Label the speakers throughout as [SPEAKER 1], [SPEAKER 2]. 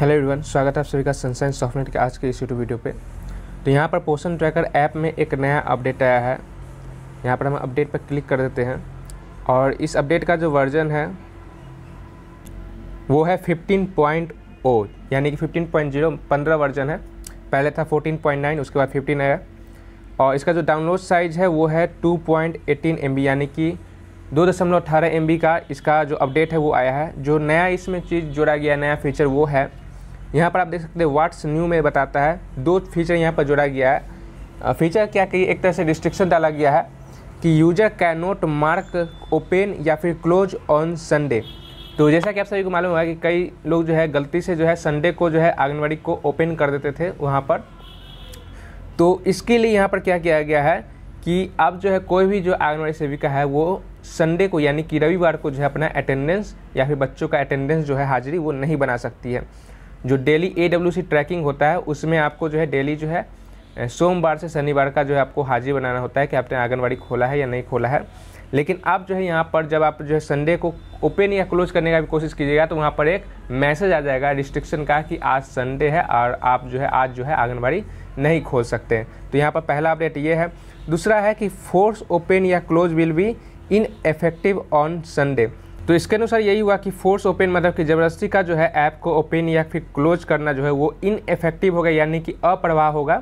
[SPEAKER 1] hello everyone स्वागत है आप सभी का सनसाइन सॉफ्टवेयर के आज के इस यूट्यूब वीडियो पे तो यहाँ पर पोषण ट्रैकर ऐप में एक नया अपडेट आया है यहाँ पर हम अपडेट पर क्लिक कर देते हैं और इस अपडेट का जो वर्जन है वो है 15.0 यानी कि 15.0 पंद्रह वर्जन है पहले था 14.9 उसके बाद फिफ्टीन आया और इसका जो डाउनलोड साइज है वो है टू पॉइंट यानी कि दो दशमलव अठारह एम का इसका जो अपडेट है वो आया है जो नया इसमें चीज़ जोड़ा गया नया फीचर वो है यहाँ पर आप देख सकते हैं व्हाट्स न्यू में बताता है दो फीचर यहाँ पर जोड़ा गया है फीचर क्या कि एक तरह से रिस्ट्रिक्शन डाला गया है कि user can not mark open या फिर क्लोज ऑन संडे तो जैसा कि आप सभी को मालूम हुआ कि कई लोग जो है गलती से जो है संडे को जो है आंगनबाड़ी को ओपन कर देते थे वहाँ पर तो इसके लिए यहाँ पर क्या किया गया है कि अब जो है कोई भी जो आंगनबाड़ी सेविका है वो संडे को यानी कि रविवार को जो है अपना अटेंडेंस या फिर बच्चों का अटेंडेंस जो है हाजिरी वो नहीं बना सकती है जो डेली ए ट्रैकिंग होता है उसमें आपको जो है डेली जो है सोमवार से शनिवार का जो है आपको हाजिर बनाना होता है कि आपने आंगनबाड़ी खोला है या नहीं खोला है लेकिन आप जो है यहाँ पर जब आप जो है संडे को ओपन या क्लोज करने का भी कोशिश कीजिएगा तो वहाँ पर एक मैसेज आ जाएगा रिस्ट्रिक्शन का कि आज संडे है और आप जो है आज जो है आंगनबाड़ी नहीं खोल सकते हैं तो यहाँ पर पहला अपडेट ये है दूसरा है कि फोर्स ओपन या close will be in effective on Sunday तो इसके अनुसार यही हुआ कि फोर्स ओपन मतलब कि ज़बरदस्ती का जो है ऐप को ओपन या फिर क्लोज करना जो है वो इनफेक्टिव होगा यानी कि अप्रवाह होगा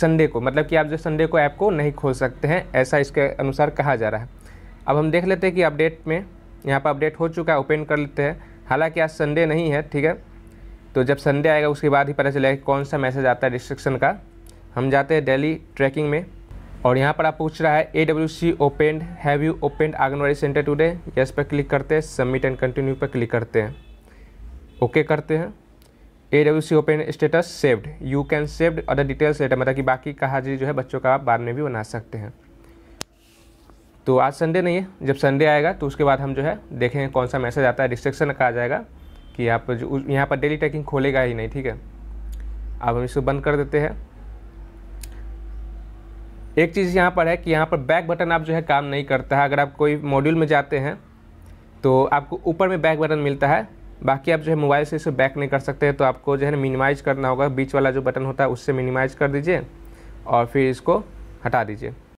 [SPEAKER 1] संडे को मतलब कि आप जो संडे को ऐप को नहीं खोल सकते हैं ऐसा इसके अनुसार कहा जा रहा है अब हम देख लेते हैं कि अपडेट में यहाँ पर अपडेट हो चुका है ओपन कर लेते हैं हालांकि आज संडे नहीं है ठीक है तो जब संडे आएगा उसके बाद ही पता चलेगा कौन सा मैसेज आता है रिस्ट्रिक्शन का हम जाते हैं डेली ट्रैकिंग में और यहाँ पर आप पूछ रहा है A W C opened have you opened anganwadi centre today yes पर क्लिक करते हैं सबमिट एंड कंटिन्यू पर क्लिक करते हैं ओके okay करते हैं A W C open status saved you can saved other details later मतलब कि बाकी का हाजिरी जो है बच्चों का आप बाद में भी बना सकते हैं तो आज संडे नहीं है जब संडे आएगा तो उसके बाद हम जो है देखेंगे कौन सा मैसेज आता है रिस्ट्रिक्शन का आ जाएगा कि आप जो यहाँ पर डेली ट्रैकिंग खोलेगा ही नहीं ठीक है अब हम इसको बंद कर देते हैं एक चीज़ यहाँ पर है कि यहाँ पर बैक बटन आप जो है काम नहीं करता है अगर आप कोई मॉड्यूल में जाते हैं तो आपको ऊपर में बैक बटन मिलता है बाकी आप जो है मोबाइल से इसे बैक नहीं कर सकते हैं तो आपको जो है मिनिमाइज़ करना होगा बीच वाला जो बटन होता है उससे मिनिमाइज़ कर दीजिए और फिर इसको हटा दीजिए